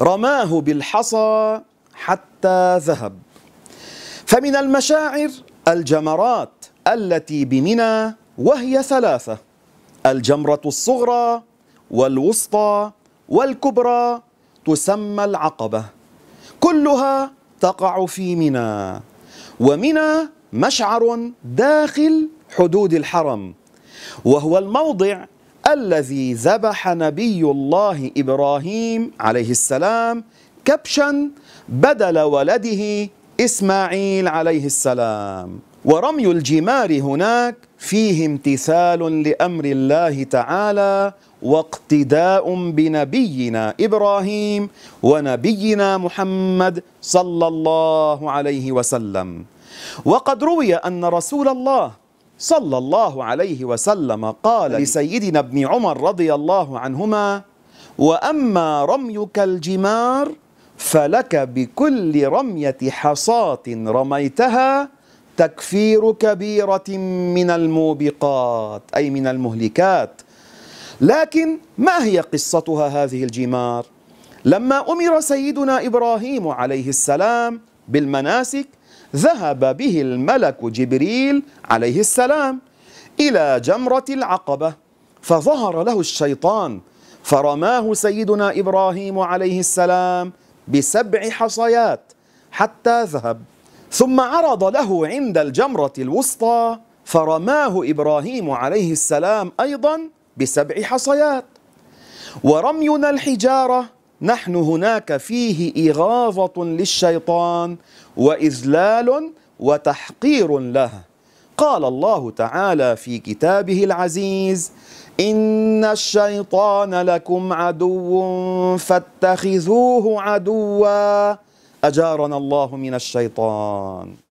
رماه بالحصى حتى ذهب فمن المشاعر الجمرات التي بمنى وهي ثلاثة الجمرة الصغرى والوسطى والكبرى تسمى العقبة كلها تقع في منى ومنى مشعر داخل حدود الحرم وهو الموضع الذي ذبح نبي الله إبراهيم عليه السلام كبشا بدل ولده إسماعيل عليه السلام ورمي الجمار هناك فيه امتثال لأمر الله تعالى واقتداء بنبينا إبراهيم ونبينا محمد صلى الله عليه وسلم وقد روي أن رسول الله صلى الله عليه وسلم قال لسيدنا ابن عمر رضي الله عنهما وأما رميك الجمار فلك بكل رمية حصاة رميتها تكفير كبيرة من الموبقات أي من المهلكات لكن ما هي قصتها هذه الجمار؟ لما أمر سيدنا إبراهيم عليه السلام بالمناسك ذهب به الملك جبريل عليه السلام إلى جمرة العقبة فظهر له الشيطان فرماه سيدنا إبراهيم عليه السلام بسبع حصيات حتى ذهب ثم عرض له عند الجمرة الوسطى فرماه إبراهيم عليه السلام أيضا بسبع حصيات ورمينا الحجارة نحن هناك فيه إغاظة للشيطان وإذلال وتحقير لها قال الله تعالى في كتابه العزيز إن الشيطان لكم عدو فاتخذوه عدوا أجارنا الله من الشيطان